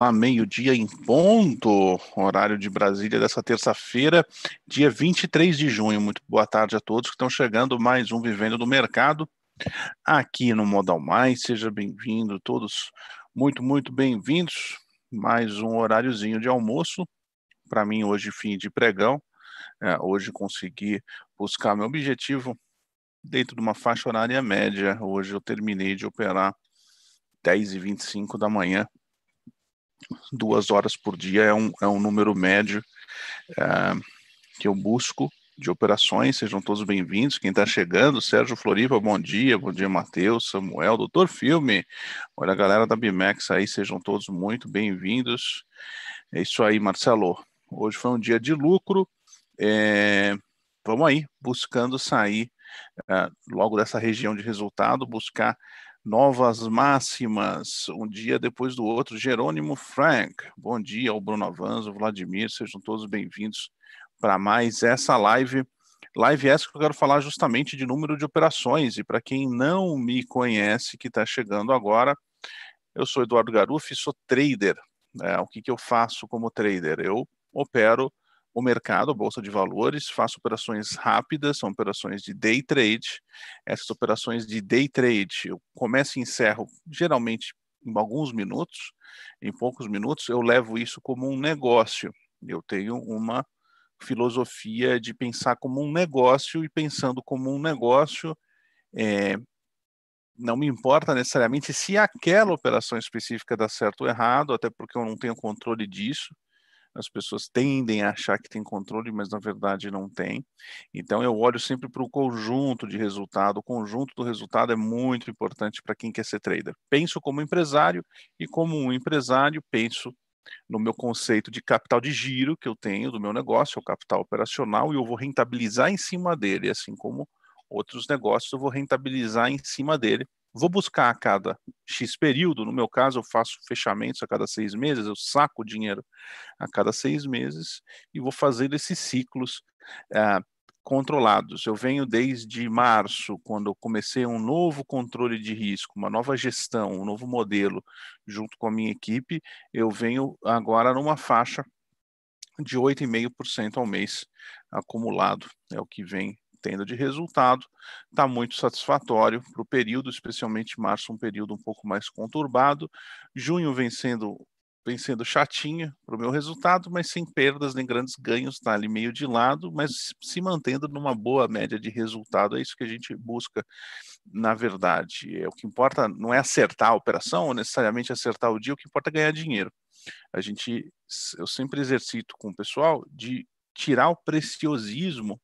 a meio-dia em ponto, horário de Brasília dessa terça-feira, dia 23 de junho. Muito boa tarde a todos que estão chegando, mais um Vivendo do Mercado aqui no Modal Mais. Seja bem-vindo, todos muito, muito bem-vindos. Mais um horáriozinho de almoço. Para mim, hoje, fim de pregão. É, hoje consegui buscar meu objetivo dentro de uma faixa horária média. Hoje eu terminei de operar 10h25 da manhã duas horas por dia é um, é um número médio eh, que eu busco de operações. Sejam todos bem-vindos. Quem está chegando, Sérgio Floripa, bom dia. Bom dia, Matheus, Samuel, Doutor Filme. Olha a galera da Bimex aí, sejam todos muito bem-vindos. É isso aí, Marcelo. Hoje foi um dia de lucro. É... Vamos aí, buscando sair eh, logo dessa região de resultado, buscar novas máximas, um dia depois do outro. Jerônimo Frank, bom dia ao Bruno Avanzo, Vladimir, sejam todos bem-vindos para mais essa live. Live essa que eu quero falar justamente de número de operações. E para quem não me conhece, que está chegando agora, eu sou Eduardo Garufi, sou trader. É, o que, que eu faço como trader? Eu opero o mercado, a bolsa de valores, faço operações rápidas, são operações de day trade. Essas operações de day trade, eu começo e encerro geralmente em alguns minutos, em poucos minutos, eu levo isso como um negócio. Eu tenho uma filosofia de pensar como um negócio e pensando como um negócio, é, não me importa necessariamente se aquela operação específica dá certo ou errado, até porque eu não tenho controle disso. As pessoas tendem a achar que tem controle, mas na verdade não tem. Então eu olho sempre para o conjunto de resultado. O conjunto do resultado é muito importante para quem quer ser trader. Penso como empresário e como um empresário penso no meu conceito de capital de giro que eu tenho do meu negócio, é o capital operacional, e eu vou rentabilizar em cima dele, assim como outros negócios, eu vou rentabilizar em cima dele vou buscar a cada X período, no meu caso, eu faço fechamentos a cada seis meses, eu saco dinheiro a cada seis meses e vou fazer esses ciclos eh, controlados. Eu venho desde março, quando eu comecei um novo controle de risco, uma nova gestão, um novo modelo, junto com a minha equipe, eu venho agora numa faixa de 8,5% ao mês acumulado, é o que vem tendo de resultado, está muito satisfatório para o período, especialmente março, um período um pouco mais conturbado, junho vencendo vencendo chatinha para o meu resultado, mas sem perdas nem grandes ganhos, está ali meio de lado, mas se mantendo numa boa média de resultado, é isso que a gente busca, na verdade. É, o que importa não é acertar a operação, ou necessariamente acertar o dia, o que importa é ganhar dinheiro. A gente, eu sempre exercito com o pessoal de tirar o preciosismo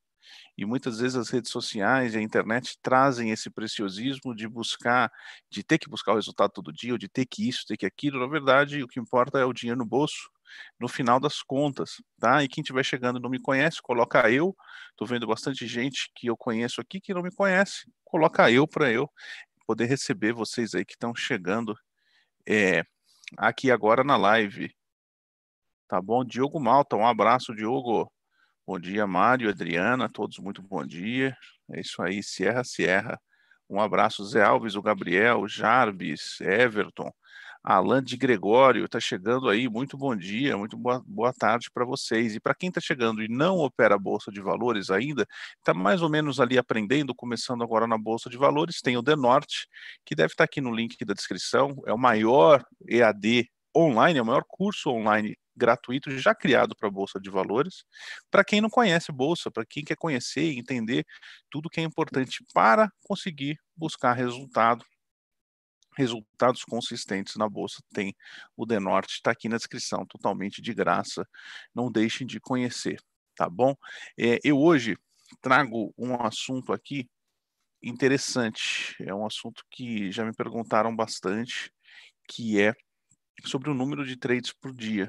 e muitas vezes as redes sociais e a internet trazem esse preciosismo de buscar, de ter que buscar o resultado todo dia, ou de ter que isso, ter que aquilo. Na verdade, o que importa é o dinheiro no bolso, no final das contas, tá? E quem estiver chegando não me conhece, coloca eu. Estou vendo bastante gente que eu conheço aqui que não me conhece, coloca eu para eu poder receber vocês aí que estão chegando é, aqui agora na live. Tá bom? Diogo Malta, um abraço, Diogo. Bom dia, Mário, Adriana, todos muito bom dia. É isso aí, Sierra, Sierra. Um abraço, Zé Alves, o Gabriel, Jarbis Everton, Alan de Gregório, está chegando aí. Muito bom dia, muito boa, boa tarde para vocês. E para quem está chegando e não opera a Bolsa de Valores ainda, está mais ou menos ali aprendendo, começando agora na Bolsa de Valores, tem o Denorte, que deve estar tá aqui no link da descrição, é o maior EAD online, é o maior curso online gratuito já criado para a Bolsa de Valores, para quem não conhece Bolsa, para quem quer conhecer e entender tudo que é importante para conseguir buscar resultado resultados consistentes na bolsa tem o Denorte, está aqui na descrição, totalmente de graça. Não deixem de conhecer, tá bom? É, eu hoje trago um assunto aqui interessante, é um assunto que já me perguntaram bastante, que é sobre o número de trades por dia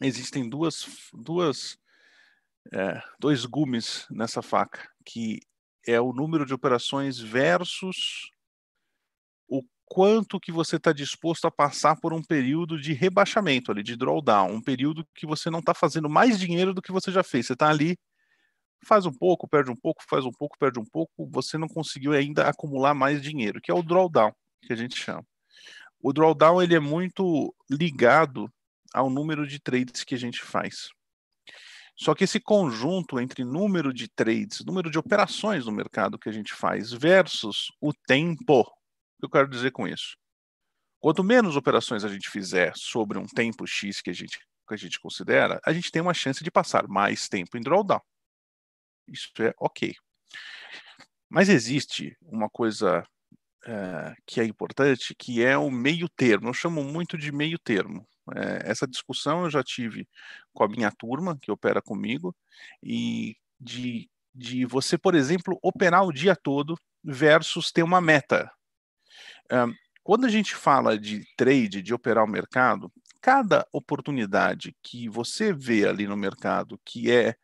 existem duas, duas é, dois gumes nessa faca, que é o número de operações versus o quanto que você está disposto a passar por um período de rebaixamento ali, de drawdown, um período que você não está fazendo mais dinheiro do que você já fez. Você está ali, faz um pouco, perde um pouco, faz um pouco, perde um pouco, você não conseguiu ainda acumular mais dinheiro, que é o drawdown, que a gente chama. O drawdown ele é muito ligado ao número de trades que a gente faz. Só que esse conjunto entre número de trades, número de operações no mercado que a gente faz, versus o tempo, o que eu quero dizer com isso? Quanto menos operações a gente fizer sobre um tempo X que a gente, que a gente considera, a gente tem uma chance de passar mais tempo em drawdown. Isso é ok. Mas existe uma coisa é, que é importante, que é o meio termo. Eu chamo muito de meio termo. É, essa discussão eu já tive com a minha turma, que opera comigo, e de, de você, por exemplo, operar o dia todo versus ter uma meta. É, quando a gente fala de trade, de operar o mercado, cada oportunidade que você vê ali no mercado que é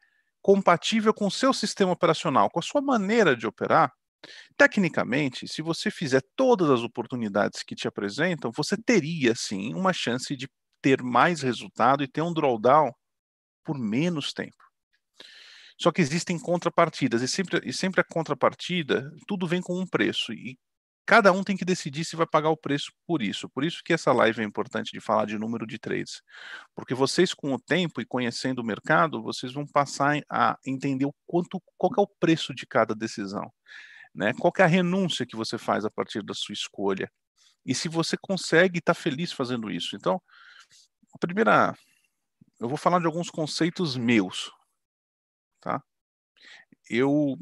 compatível com o seu sistema operacional, com a sua maneira de operar, tecnicamente, se você fizer todas as oportunidades que te apresentam, você teria sim uma chance de ter mais resultado e ter um drawdown por menos tempo. Só que existem contrapartidas, e sempre, e sempre a contrapartida, tudo vem com um preço, e cada um tem que decidir se vai pagar o preço por isso. Por isso que essa live é importante de falar de número de trades. Porque vocês, com o tempo e conhecendo o mercado, vocês vão passar a entender o quanto, qual é o preço de cada decisão. Né? Qual é a renúncia que você faz a partir da sua escolha? E se você consegue estar tá feliz fazendo isso. Então, primeira, eu vou falar de alguns conceitos meus, tá? Eu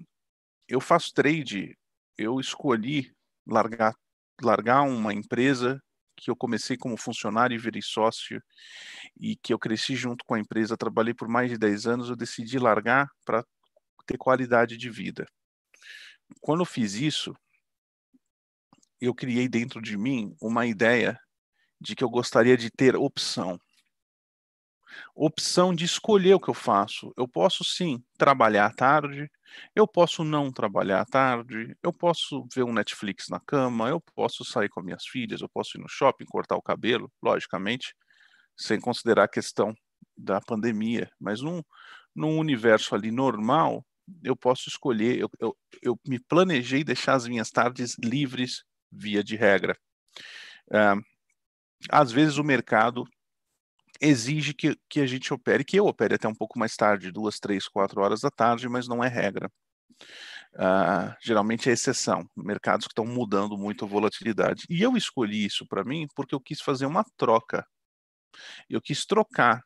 eu faço trade, eu escolhi largar largar uma empresa que eu comecei como funcionário e virei sócio e que eu cresci junto com a empresa, trabalhei por mais de 10 anos, eu decidi largar para ter qualidade de vida. Quando eu fiz isso, eu criei dentro de mim uma ideia de que eu gostaria de ter opção opção de escolher o que eu faço. Eu posso sim trabalhar à tarde, eu posso não trabalhar à tarde, eu posso ver um Netflix na cama, eu posso sair com minhas filhas, eu posso ir no shopping cortar o cabelo, logicamente, sem considerar a questão da pandemia, mas num, num universo ali normal, eu posso escolher, eu, eu, eu me planejei deixar as minhas tardes livres via de regra. Uh, às vezes o mercado exige que, que a gente opere, que eu opere até um pouco mais tarde, duas, três, quatro horas da tarde, mas não é regra. Uh, geralmente é exceção, mercados que estão mudando muito a volatilidade. E eu escolhi isso para mim porque eu quis fazer uma troca. Eu quis trocar,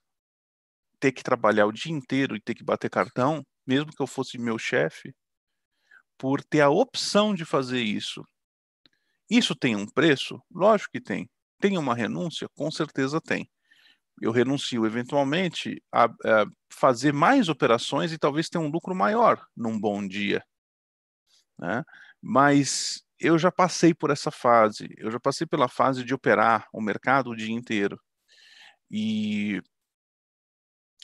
ter que trabalhar o dia inteiro e ter que bater cartão, mesmo que eu fosse meu chefe, por ter a opção de fazer isso. Isso tem um preço? Lógico que tem. Tem uma renúncia? Com certeza tem eu renuncio eventualmente a, a fazer mais operações e talvez ter um lucro maior num bom dia. Né? Mas eu já passei por essa fase, eu já passei pela fase de operar o mercado o dia inteiro. E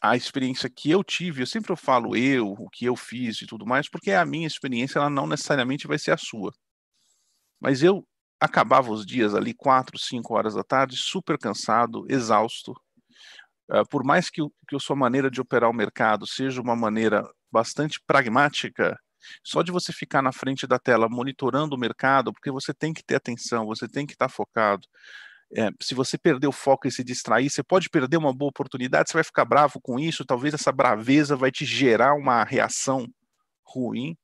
a experiência que eu tive, eu sempre falo eu, o que eu fiz e tudo mais, porque a minha experiência ela não necessariamente vai ser a sua. Mas eu acabava os dias ali, quatro, cinco horas da tarde, super cansado, exausto, ah, por mais que, que a sua maneira de operar o mercado seja uma maneira bastante pragmática, só de você ficar na frente da tela monitorando o mercado, porque você tem que ter atenção, você tem que estar focado. É, se você perder o foco e se distrair, você pode perder uma boa oportunidade, você vai ficar bravo com isso, talvez essa braveza vai te gerar uma reação ruim.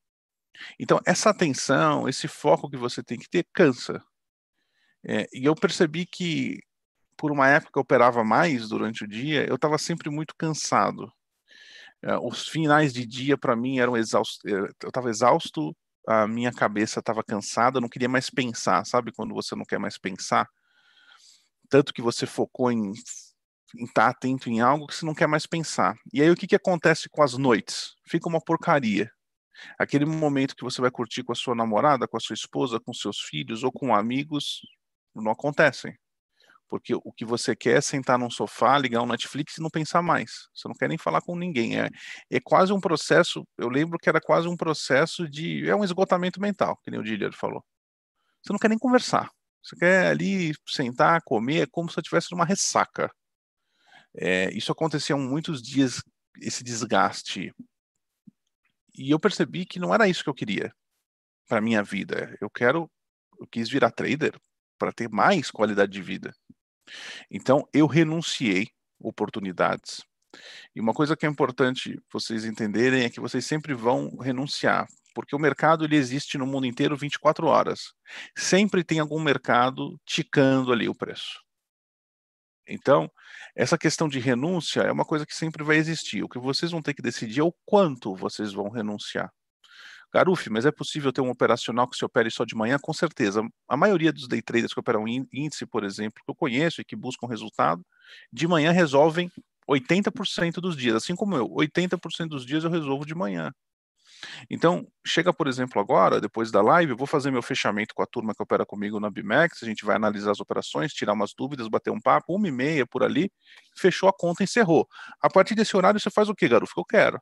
Então, essa atenção, esse foco que você tem que ter, cansa. É, e eu percebi que por uma época eu operava mais durante o dia, eu estava sempre muito cansado. É, os finais de dia para mim eram exaustos, é, eu estava exausto, a minha cabeça estava cansada, eu não queria mais pensar, sabe? Quando você não quer mais pensar, tanto que você focou em estar tá atento em algo que você não quer mais pensar. E aí o que, que acontece com as noites? Fica uma porcaria. Aquele momento que você vai curtir com a sua namorada, com a sua esposa, com seus filhos ou com amigos, não acontecem. Porque o que você quer é sentar num sofá, ligar um Netflix e não pensar mais. Você não quer nem falar com ninguém. É, é quase um processo. Eu lembro que era quase um processo de. É um esgotamento mental, que nem o Diller falou. Você não quer nem conversar. Você quer ali sentar, comer, é como se eu tivesse numa ressaca. É, isso acontecia muitos dias, esse desgaste. E eu percebi que não era isso que eu queria para minha vida. Eu quero, eu quis virar trader para ter mais qualidade de vida. Então, eu renunciei oportunidades. E uma coisa que é importante vocês entenderem é que vocês sempre vão renunciar, porque o mercado ele existe no mundo inteiro 24 horas. Sempre tem algum mercado ticando ali o preço. Então, essa questão de renúncia é uma coisa que sempre vai existir. O que vocês vão ter que decidir é o quanto vocês vão renunciar. Garuf, mas é possível ter um operacional que se opere só de manhã? Com certeza. A maioria dos day traders que operam índice, por exemplo, que eu conheço e que buscam resultado, de manhã resolvem 80% dos dias, assim como eu, 80% dos dias eu resolvo de manhã. Então, chega, por exemplo, agora, depois da live, eu vou fazer meu fechamento com a turma que opera comigo na Bimex, a gente vai analisar as operações, tirar umas dúvidas, bater um papo, uma e meia por ali, fechou a conta, encerrou. A partir desse horário, você faz o que, garoto? Eu quero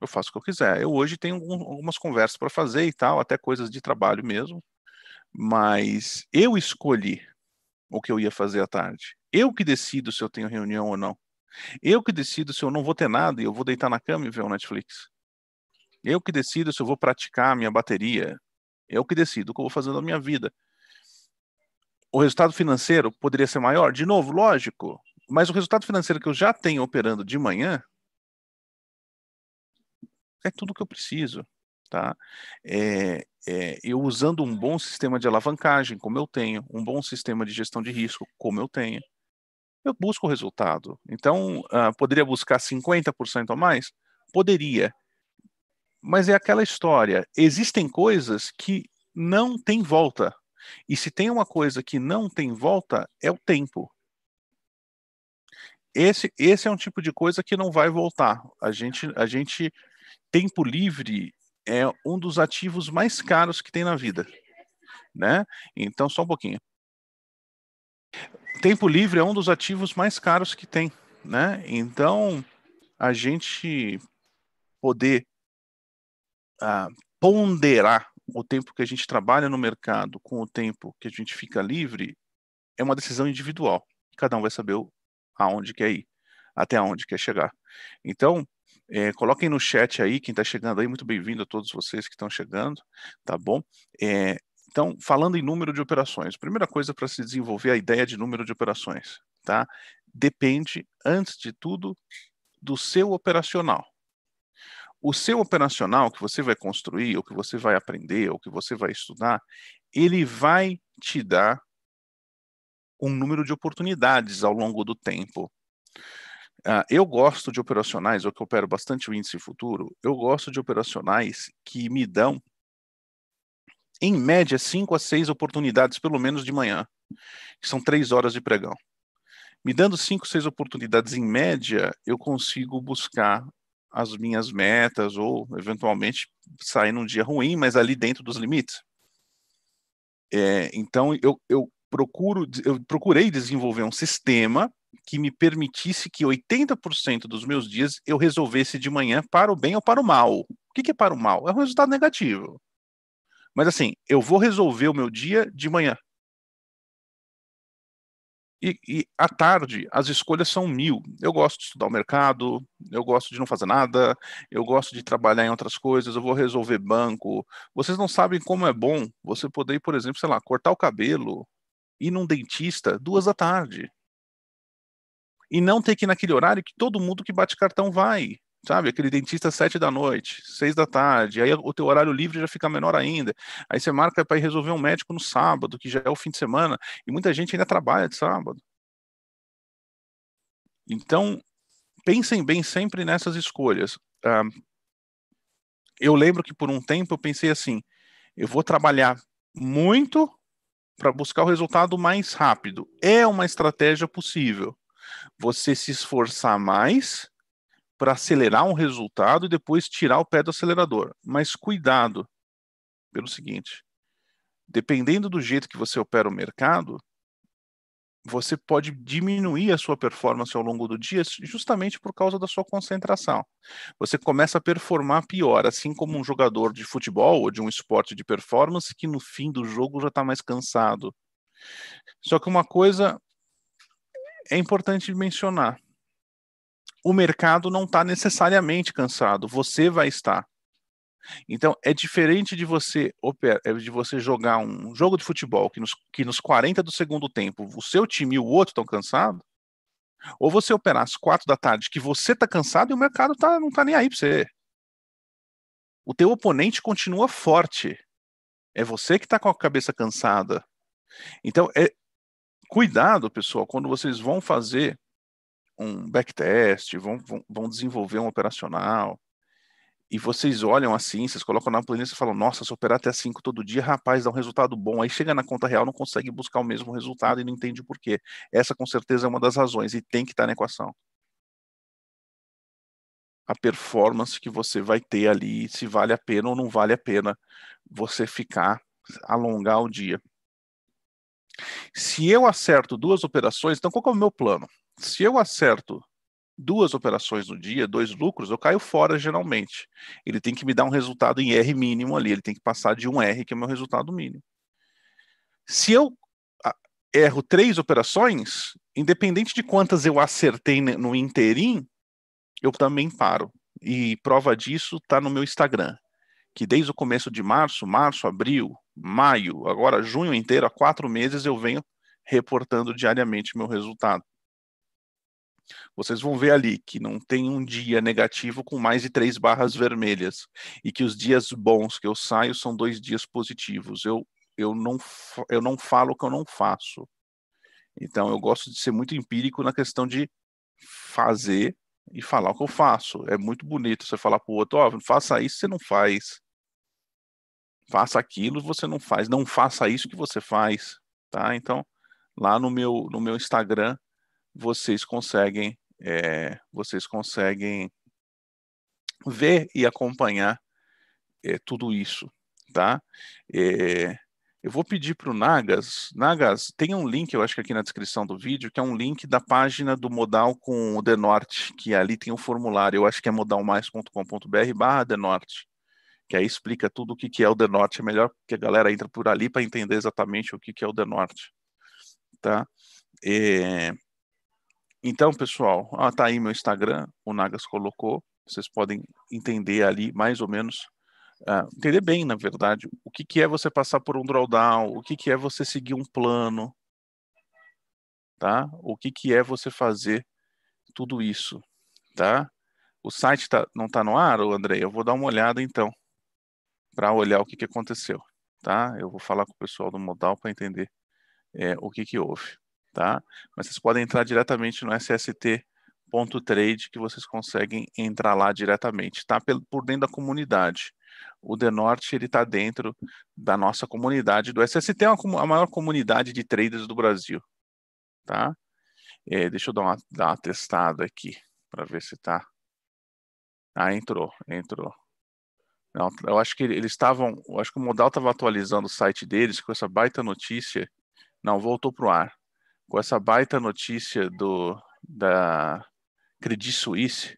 eu faço o que eu quiser. Eu hoje tenho algumas conversas para fazer e tal, até coisas de trabalho mesmo, mas eu escolhi o que eu ia fazer à tarde. Eu que decido se eu tenho reunião ou não. Eu que decido se eu não vou ter nada e eu vou deitar na cama e ver o Netflix. Eu que decido se eu vou praticar a minha bateria. Eu que decido o que eu vou fazer na minha vida. O resultado financeiro poderia ser maior, de novo, lógico, mas o resultado financeiro que eu já tenho operando de manhã é tudo que eu preciso. Tá? É, é, eu usando um bom sistema de alavancagem, como eu tenho, um bom sistema de gestão de risco, como eu tenho, eu busco o resultado. Então, uh, poderia buscar 50% a mais? Poderia. Mas é aquela história: existem coisas que não têm volta. E se tem uma coisa que não tem volta, é o tempo. Esse, esse é um tipo de coisa que não vai voltar. A gente, a gente tempo livre é um dos ativos mais caros que tem na vida, né? Então, só um pouquinho. Tempo livre é um dos ativos mais caros que tem, né? Então, a gente poder ah, ponderar o tempo que a gente trabalha no mercado com o tempo que a gente fica livre é uma decisão individual. Cada um vai saber aonde quer ir, até onde quer chegar. Então, é, coloquem no chat aí, quem está chegando aí, muito bem-vindo a todos vocês que estão chegando, tá bom? É, então, falando em número de operações, primeira coisa para se desenvolver é a ideia de número de operações, tá? Depende, antes de tudo, do seu operacional. O seu operacional que você vai construir, ou que você vai aprender, ou que você vai estudar, ele vai te dar um número de oportunidades ao longo do tempo. Uh, eu gosto de operacionais, eu que opero bastante o índice futuro, eu gosto de operacionais que me dão, em média, cinco a seis oportunidades, pelo menos de manhã, que são três horas de pregão. Me dando cinco, seis oportunidades em média, eu consigo buscar as minhas metas ou, eventualmente, sair num dia ruim, mas ali dentro dos limites. É, então, eu, eu, procuro, eu procurei desenvolver um sistema que me permitisse que 80% dos meus dias eu resolvesse de manhã para o bem ou para o mal. O que, é para o mal? É um resultado negativo. Mas assim, eu vou resolver o meu dia de manhã. E, e, à tarde, as escolhas são mil. Eu gosto de estudar o mercado, eu gosto de não fazer nada, eu gosto de trabalhar em outras coisas, eu vou resolver banco. Vocês não sabem como é bom você poder, por exemplo, sei lá, cortar o cabelo, ir num dentista duas da tarde e não ter que ir naquele horário que todo mundo que bate cartão vai, sabe? Aquele dentista sete da noite, seis da tarde, aí o teu horário livre já fica menor ainda. Aí você marca para ir resolver um médico no sábado, que já é o fim de semana, e muita gente ainda trabalha de sábado. Então, pensem bem sempre nessas escolhas. Ah, eu lembro que por um tempo eu pensei assim: eu vou trabalhar muito para buscar o resultado mais rápido. É uma estratégia possível você se esforçar mais para acelerar um resultado e depois tirar o pé do acelerador. Mas cuidado pelo seguinte: dependendo do jeito que você opera o mercado, você pode diminuir a sua performance ao longo do dia justamente por causa da sua concentração. Você começa a performar pior, assim como um jogador de futebol ou de um esporte de performance que no fim do jogo já está mais cansado. Só que uma coisa é importante mencionar: o mercado não está necessariamente cansado, você vai estar. Então, é diferente de você é de você jogar um jogo de futebol que nos, que nos 40 do segundo tempo o seu time e o outro estão cansados, ou você operar às 4 da tarde que você está cansado e o mercado tá, não está nem aí para você. O teu oponente continua forte. É você que está com a cabeça cansada. Então, é, cuidado, pessoal, quando vocês vão fazer um backtest, vão, vão, vão desenvolver um operacional, e vocês olham assim, vocês colocam na planilha e falam, nossa, se operar até 5 todo dia, rapaz, dá um resultado bom. Aí chega na conta real, não consegue buscar o mesmo resultado e não entende o porquê. Essa com certeza é uma das razões e tem que estar na equação. A performance que você vai ter ali, se vale a pena ou não vale a pena você ficar, alongar o dia. Se eu acerto duas operações, então qual é o meu plano? Se eu acerto duas operações no dia, dois lucros, eu caio fora geralmente. Ele tem que me dar um resultado em R mínimo ali, ele tem que passar de um R, que é o meu resultado mínimo. Se eu ah, erro três operações, independente de quantas eu acertei no inteirinho, eu também paro. E prova disso está no meu Instagram, que desde o começo de março, março, abril, maio, agora junho inteiro, há quatro meses, eu venho reportando diariamente meu resultado. Vocês vão ver ali que não tem um dia negativo com mais de três barras vermelhas e que os dias bons que eu saio são dois dias positivos. Eu, eu, não, eu não falo o que eu não faço. Então, eu gosto de ser muito empírico na questão de fazer e falar o que eu faço. É muito bonito você falar para o outro: oh, faça isso, você não faz faça aquilo, você não faz, não faça isso que você faz, tá? Então, lá no meu, no meu Instagram, vocês conseguem, é, vocês conseguem ver e acompanhar é, tudo isso, tá? É, eu vou pedir para o Nagas, Nagas, tem um link, eu acho que aqui na descrição do vídeo, que é um link da página do Modal com o Denorte, que ali tem o um formulário, eu acho que é modalmais.com.br barra Denorte que aí explica tudo o que, que é o The Norte. É melhor que a galera entra por ali para entender exatamente o que, que é o The Norte. Tá? E... É, então, pessoal, ó, tá aí meu Instagram, o Nagas colocou. Vocês podem entender ali mais ou menos, uh, entender bem, na verdade, o que, que é você passar por um drawdown, o que, que é você seguir um plano, tá? O que, que é você fazer tudo isso, tá? O site tá, não está no ar, André? Eu vou dar uma olhada então para olhar o que, que aconteceu, tá? Eu vou falar com o pessoal do modal para entender é, o que, que houve, tá? Mas vocês podem entrar diretamente no sst.trade que vocês conseguem entrar lá diretamente, tá? Por dentro da comunidade. O Denorte, ele está dentro da nossa comunidade do SST, é uma, a maior comunidade de traders do Brasil, tá? É, deixa eu dar uma, dar uma testada aqui para ver se tá. Ah, entrou, entrou. Não, é eu acho que eles estavam, acho que o Modal estava atualizando o site deles com essa baita notícia. Não, voltou para o ar. Com essa baita notícia do da Credit Suisse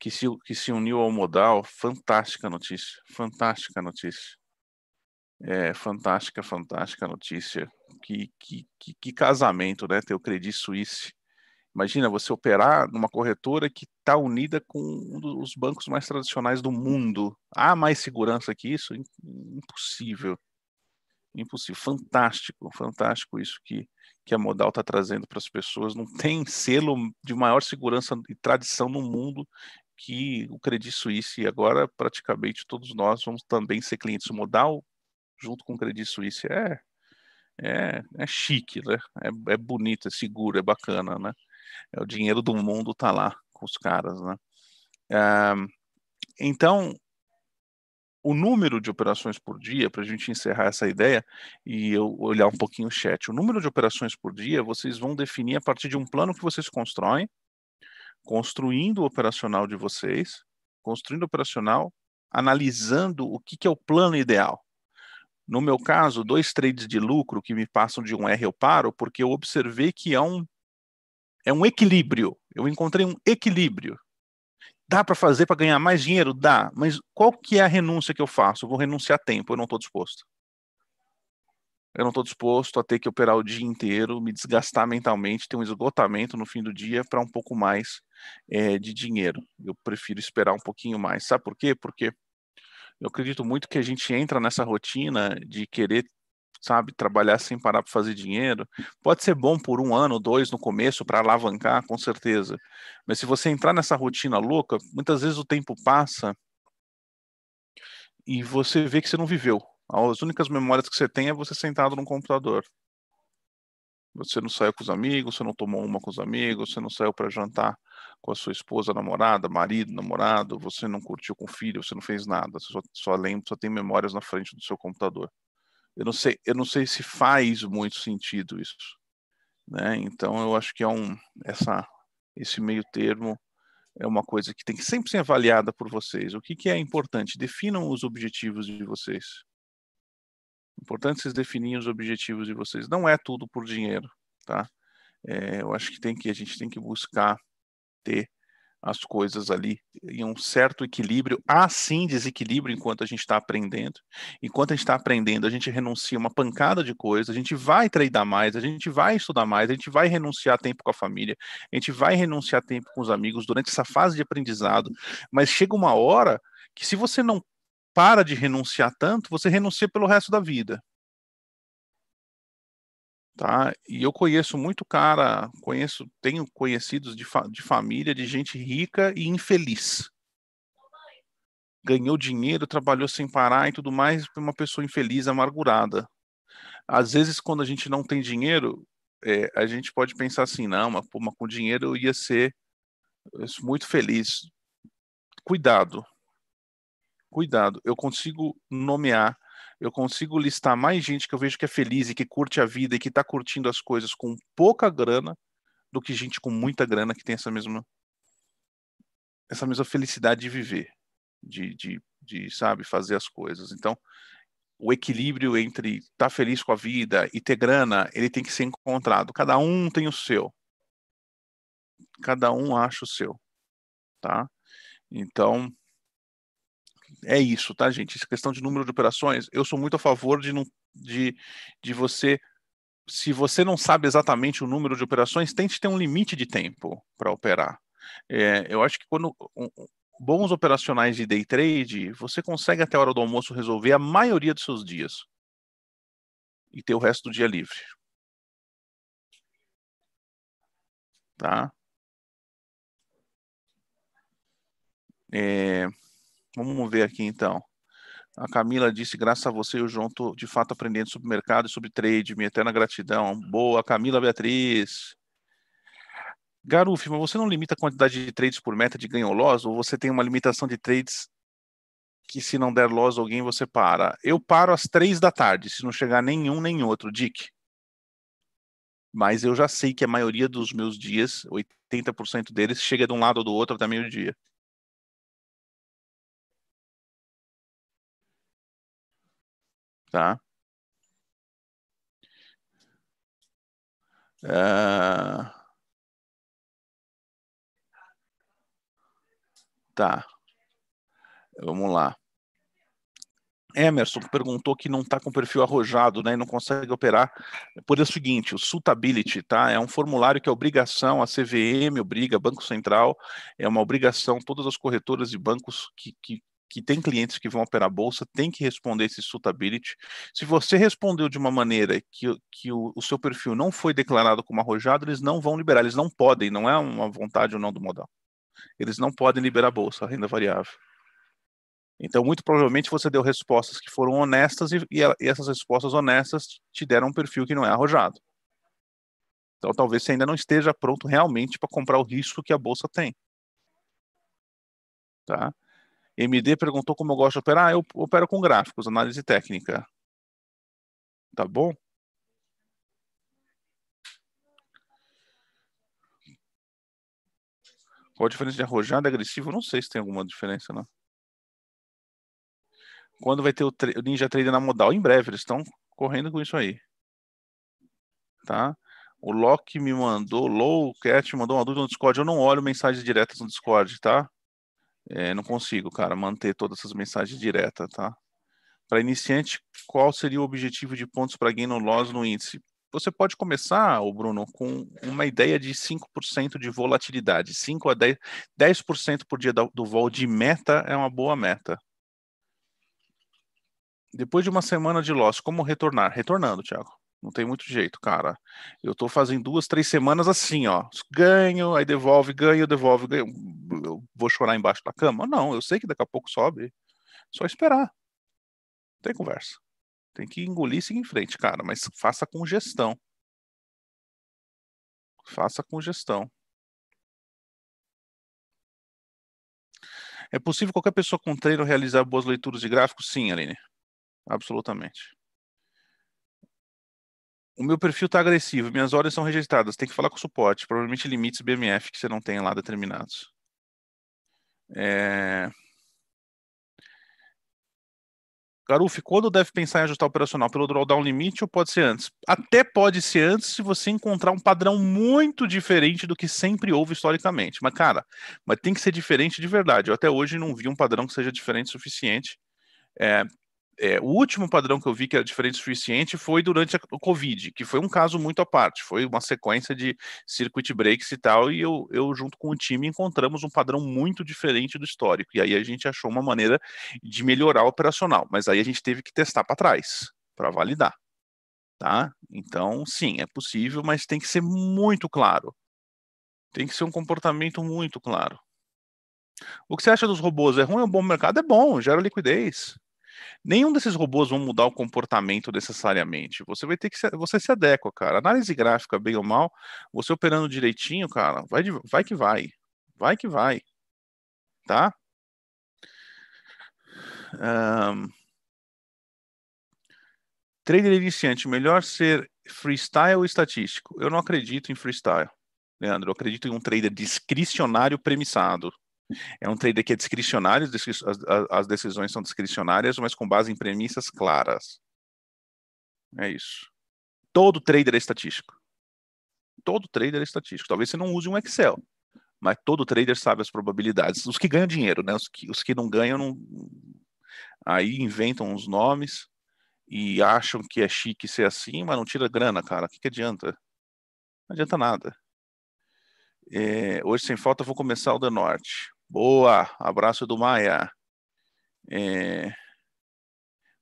que se, que se uniu ao Modal, fantástica notícia, fantástica notícia. É, fantástica, fantástica notícia. Que, que, que, que casamento, né? Ter o Credit Suisse Imagina você operar numa corretora que está unida com um dos bancos mais tradicionais do mundo. Há mais segurança que isso? Impossível. Impossível. Fantástico, fantástico isso que, que a Modal está trazendo para as pessoas. Não tem selo de maior segurança e tradição no mundo que o Credit Suisse. E agora, praticamente, todos nós vamos também ser clientes Modal junto com o Credit Suisse. É, é, é chique, né? É, é bonito, é seguro, é bacana, né? É, o dinheiro do mundo está lá com os caras, né? É, então, o número de operações por dia, para a gente encerrar essa ideia e eu olhar um pouquinho o chat, o número de operações por dia vocês vão definir a partir de um plano que vocês constroem, construindo o operacional de vocês, construindo o operacional, analisando o que, que é o plano ideal. No meu caso, dois trades de lucro que me passam de um R eu paro, porque eu observei que há é um é um equilíbrio. Eu encontrei um equilíbrio. Dá para fazer para ganhar mais dinheiro? Dá. Mas qual que é a renúncia que eu faço? Eu vou renunciar a tempo, eu não estou disposto. Eu não estou disposto a ter que operar o dia inteiro, me desgastar mentalmente, ter um esgotamento no fim do dia para um pouco mais é, de dinheiro. Eu prefiro esperar um pouquinho mais. Sabe por quê? Porque eu acredito muito que a gente entra nessa rotina de querer sabe, trabalhar sem parar para fazer dinheiro, pode ser bom por um ano, dois no começo para alavancar, com certeza. Mas se você entrar nessa rotina louca, muitas vezes o tempo passa e você vê que você não viveu. As únicas memórias que você tem é você sentado no computador. Você não saiu com os amigos, você não tomou uma com os amigos, você não saiu para jantar com a sua esposa, namorada, marido, namorado, você não curtiu com o filho, você não fez nada, você só, só lembra, só tem memórias na frente do seu computador eu não sei, eu não sei se faz muito sentido isso, né? Então eu acho que é um essa esse meio termo é uma coisa que tem que sempre ser avaliada por vocês. O que, que é importante? Definam os objetivos de vocês. Importante vocês definirem os objetivos de vocês. Não é tudo por dinheiro, tá? É, eu acho que tem que a gente tem que buscar ter as coisas ali em um certo equilíbrio. Há sim desequilíbrio enquanto a gente está aprendendo. Enquanto a gente está aprendendo, a gente renuncia uma pancada de coisas, a gente vai treinar mais, a gente vai estudar mais, a gente vai renunciar tempo com a família, a gente vai renunciar tempo com os amigos durante essa fase de aprendizado. Mas chega uma hora que se você não para de renunciar tanto, você renuncia pelo resto da vida tá? E eu conheço muito cara, conheço, tenho conhecidos de, fa de família, de gente rica e infeliz. Ganhou dinheiro, trabalhou sem parar e tudo mais, uma pessoa infeliz, amargurada. Às vezes, quando a gente não tem dinheiro, é, a gente pode pensar assim, não, mas, pô, mas com dinheiro eu ia ser eh, muito feliz. Cuidado. Cuidado. Eu consigo nomear eu consigo listar mais gente que eu vejo que é feliz e que curte a vida e que está curtindo as coisas com pouca grana do que gente com muita grana que tem essa mesma essa mesma felicidade de viver, de, de, de sabe, fazer as coisas. Então, o equilíbrio entre estar tá feliz com a vida e ter grana, ele tem que ser encontrado. Cada um tem o seu. Cada um acha o seu, tá? Então, é isso, tá, gente? Essa questão de número de operações, eu sou muito a favor de, não, de, de você. Se você não sabe exatamente o número de operações, tente ter um limite de tempo para operar. É, eu acho que quando um, bons operacionais de day trade, você consegue até a hora do almoço resolver a maioria dos seus dias e ter o resto do dia livre. Tá? É, Vamos ver aqui então. A Camila disse, graças a você, eu João tô, de fato aprendendo sobre mercado e sobre trade. Minha eterna gratidão. Boa, Camila Beatriz. Garufi, mas você não limita a quantidade de trades por meta de ganho ou loss? Ou você tem uma limitação de trades que se não der loss alguém, você para? Eu paro às três da tarde, se não chegar nenhum nem outro, Dick. Mas eu já sei que a maioria dos meus dias, 80% deles, chega de um lado ou do outro até meio-dia. tá? É, tá. Vamos lá. Emerson perguntou que não está com perfil arrojado, né, e não consegue operar. Por isso, é o seguinte, o Sutability, tá, é um formulário que é obrigação, a CVM obriga, Banco Central, é uma obrigação, todas as corretoras e bancos que, que, que tem clientes que vão operar bolsa, tem que responder esse suitability. Se você respondeu de uma maneira que, que o, o, seu perfil não foi declarado como arrojado, eles não vão liberar, eles não podem, não é uma vontade ou não do modal. Eles não podem liberar a bolsa, a renda variável. Então, muito provavelmente você deu respostas que foram honestas e, e, e essas respostas honestas te deram um perfil que não é arrojado. Então, talvez você ainda não esteja pronto realmente para comprar o risco que a bolsa tem. Tá? MD perguntou como eu gosto de operar. Eu opero com gráficos, análise técnica. Tá bom? Qual a diferença de arrojado e agressivo? Não sei se tem alguma diferença, não. Quando vai ter o, Ninja Trader na modal? Em breve, eles estão correndo com isso aí. Tá? O Loki me mandou, Low Cat me mandou uma dúvida no Discord. Eu não olho mensagens diretas no Discord, tá? É, não consigo, cara, manter todas essas mensagens diretas, tá? Para iniciante, qual seria o objetivo de pontos para gain ou loss no índice? Você pode começar, o Bruno, com uma ideia de 5% de volatilidade. 5 a 10, 10% por dia do vol de meta é uma boa meta. Depois de uma semana de loss, como retornar? Retornando, Thiago. Não tem muito jeito, cara. Eu tô fazendo duas, três semanas assim, ó. Ganho, aí devolve, ganho, devolve, ganho. Eu vou chorar embaixo da cama? Não, eu sei que daqui a pouco sobe. Só esperar. Não tem conversa. Tem que engolir e seguir em frente, cara. Mas faça com gestão. Faça com gestão. É possível qualquer pessoa com treino realizar boas leituras de gráficos? Sim, Aline. Absolutamente o meu perfil está agressivo, minhas horas são rejeitadas, tem que falar com o suporte, provavelmente limites BMF que você não tem lá determinados. É... Garuf, quando deve pensar em ajustar o operacional? Pelo drawdown limite ou pode ser antes? Até pode ser antes se você encontrar um padrão muito diferente do que sempre houve historicamente. Mas, cara, mas tem que ser diferente de verdade. Eu até hoje não vi um padrão que seja diferente o suficiente. É, é, o último padrão que eu vi que era diferente o suficiente foi durante a, o Covid, que foi um caso muito à parte, foi uma sequência de circuit breaks e tal, e eu, eu junto com o time encontramos um padrão muito diferente do histórico, e aí a gente achou uma maneira de melhorar o operacional, mas aí a gente teve que testar para trás, para validar, tá? Então, sim, é possível, mas tem que ser muito claro, tem que ser um comportamento muito claro. O que você acha dos robôs? É ruim ou é bom mercado? É bom, gera liquidez. Nenhum desses robôs vão mudar o comportamento necessariamente. Você vai ter que se, você se adequa, cara. Análise gráfica, bem ou mal, você operando direitinho, cara, vai, vai que vai. Vai que vai. Tá? Um... Trader iniciante, melhor ser freestyle ou estatístico? Eu não acredito em freestyle, Leandro. Eu acredito em um trader discricionário premissado. É um trader que é discricionário, as decisões são discricionárias, mas com base em premissas claras. É isso. Todo trader é estatístico. Todo trader é estatístico. Talvez você não use um Excel, mas todo trader sabe as probabilidades. Os que ganham dinheiro, né? Os que, os que não ganham, não... aí inventam os nomes e acham que é chique ser assim, mas não tira grana, cara. O que, que adianta? Não adianta nada. É, hoje, sem falta, vou começar o da Norte. Boa, abraço do Maia. É...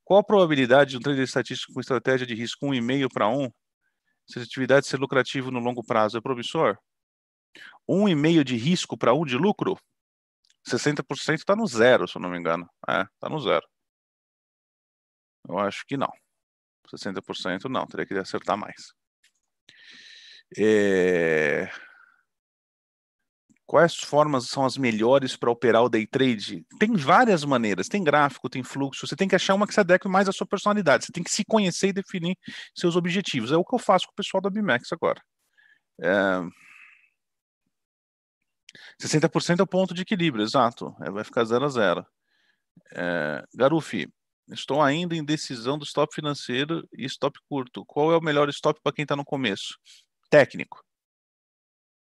Qual a probabilidade de um trader estatístico com estratégia de risco 1,5 para 1? Se a atividade ser lucrativa no longo prazo é promissor? 1,5 de risco para 1 de lucro? 60% está no zero, se eu não me engano. É, está no zero. Eu acho que não. 60% não, teria que acertar mais. É... Quais formas são as melhores para operar o day trade? Tem várias maneiras, tem gráfico, tem fluxo, você tem que achar uma que se adeque mais à sua personalidade, você tem que se conhecer e definir seus objetivos. É o que eu faço com o pessoal da BMax agora. É... 60% é o ponto de equilíbrio, exato. É, vai ficar 0 a 0. É, Garufi, estou ainda em decisão do stop financeiro e stop curto. Qual é o melhor stop para quem está no começo? Técnico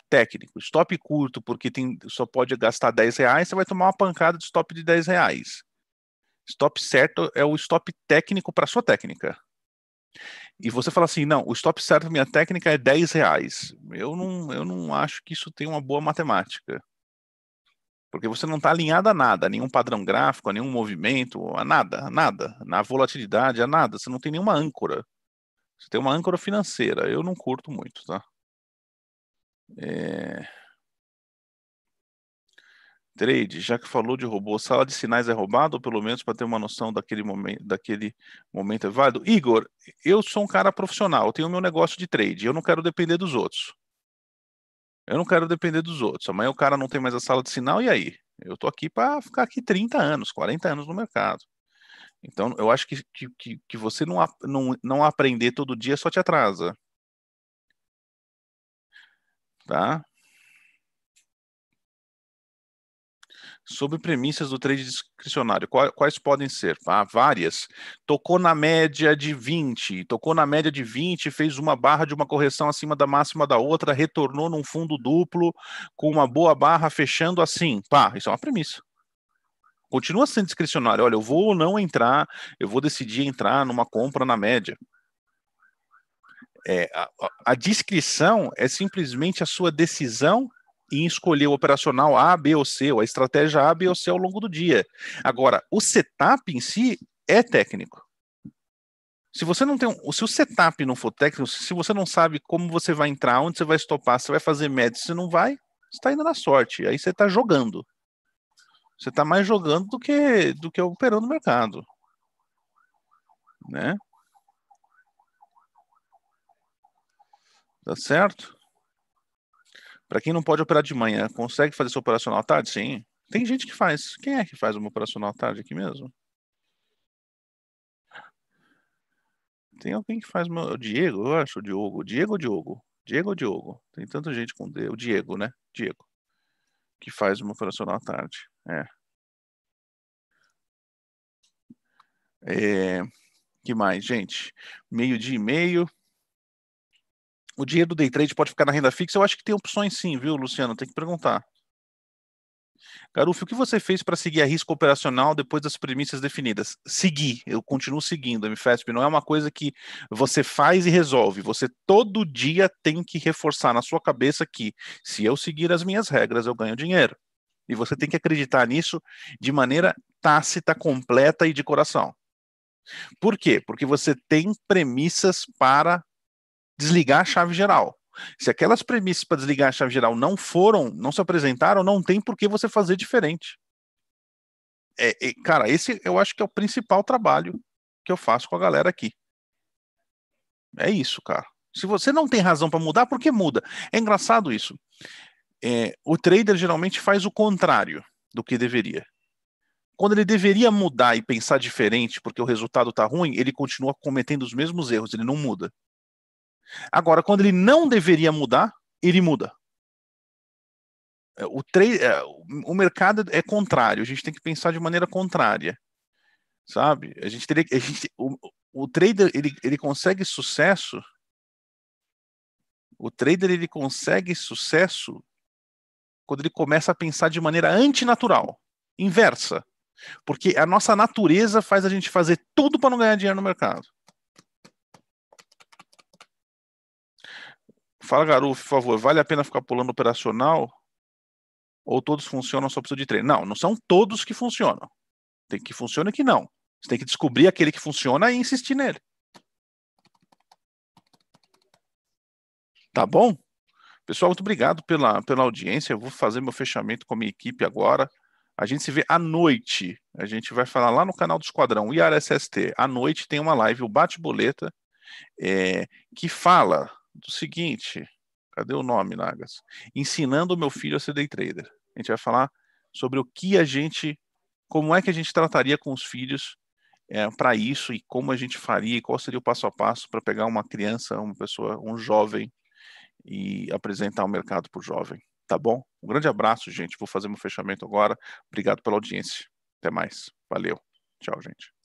técnico. Stop curto, porque tem, só pode gastar 10 reais, você vai tomar uma pancada de stop de 10 reais. Stop certo é o stop técnico para sua técnica. E você fala assim, não, o stop certo da minha técnica é 10 reais. Eu não, eu não acho que isso tem uma boa matemática. Porque você não está alinhado a nada, a nenhum padrão gráfico, a nenhum movimento, a nada, a nada. Na volatilidade, a nada. Você não tem nenhuma âncora. Você tem uma âncora financeira. Eu não curto muito, tá? É... Trade, já que falou de robô, sala de sinais é roubado, ou pelo menos para ter uma noção daquele momento, daquele momento é válido? Igor, eu sou um cara profissional, eu tenho meu negócio de trade, eu não quero depender dos outros. Eu não quero depender dos outros. Amanhã o cara não tem mais a sala de sinal, e aí? Eu estou aqui para ficar aqui 30 anos, 40 anos no mercado. Então, eu acho que, que, que você não, não, não aprender todo dia só te atrasa tá? Sobre premissas do trade discricionário, quais podem ser? Ah, várias. Tocou na média de 20, tocou na média de 20, fez uma barra de uma correção acima da máxima da outra, retornou num fundo duplo com uma boa barra fechando assim. Pá, isso é uma premissa continua sendo discricionário. Olha, eu vou ou não entrar, eu vou decidir entrar numa compra na média. É, a, a discrição é simplesmente a sua decisão em escolher o operacional A, B ou C, ou a estratégia A, B ou C ao longo do dia. Agora, o setup em si é técnico. Se você não tem, se o setup não for técnico, se você não sabe como você vai entrar, onde você vai estopar, se vai fazer médio, se não vai, está indo na sorte. Aí você está jogando. Você está mais jogando do que do que operando o mercado, né? Tá certo? Para quem não pode operar de manhã, consegue fazer seu operacional à tarde? Sim. Tem gente que faz. Quem é que faz uma operacional à tarde aqui mesmo? Tem alguém que faz uma... o Diego, eu acho, o Diogo. Diego ou Diogo? Diego ou Diogo? Tem tanta gente com O Diego, né? Diego. Que faz uma operacional à tarde. É. é... Que mais, gente? Meio dia e meio o dinheiro do day trade pode ficar na renda fixa? Eu acho que tem opções sim, viu, Luciano? Tem que perguntar. Garuf, o que você fez para seguir a risco operacional depois das premissas definidas? Seguir, eu continuo seguindo. MFESP. não é uma coisa que você faz e resolve. Você todo dia tem que reforçar na sua cabeça que se eu seguir as minhas regras, eu ganho dinheiro. E você tem que acreditar nisso de maneira tácita, completa e de coração. Por quê? Porque você tem premissas para desligar a chave geral. Se aquelas premissas para desligar a chave geral não foram, não se apresentaram, não tem por que você fazer diferente. É, é, cara, esse eu acho que é o principal trabalho que eu faço com a galera aqui. É isso, cara. Se você não tem razão para mudar, por que muda? É engraçado isso. É, o trader geralmente faz o contrário do que deveria. Quando ele deveria mudar e pensar diferente porque o resultado está ruim, ele continua cometendo os mesmos erros, ele não muda. Agora, quando ele não deveria mudar, ele muda. É, o, é, o mercado é contrário, a gente tem que pensar de maneira contrária. Sabe? A gente teria a gente... O, o trader ele, ele consegue sucesso. O trader ele consegue sucesso quando ele começa a pensar de maneira antinatural, inversa. Porque a nossa natureza faz a gente fazer tudo para não ganhar dinheiro no mercado. Fala, Garuf, por favor, vale a pena ficar pulando operacional? Ou todos funcionam só precisa de treino? Não, não são todos que funcionam. Tem que funciona e que não. Você tem que descobrir aquele que funciona e insistir nele. Tá bom? Pessoal, muito obrigado pela, pela audiência. Eu vou fazer meu fechamento com a minha equipe agora. A gente se vê à noite. A gente vai falar lá no canal do Esquadrão IRSST. À noite tem uma live, o Bate Boleta, é, que fala do seguinte, cadê o nome, Nagas? Ensinando o meu filho a ser day trader. A gente vai falar sobre o que a gente, como é que a gente trataria com os filhos é, para isso e como a gente faria e qual seria o passo a passo para pegar uma criança, uma pessoa, um jovem e apresentar o mercado para o jovem. Tá bom? Um grande abraço, gente. Vou fazer meu fechamento agora. Obrigado pela audiência. Até mais. Valeu. Tchau, gente.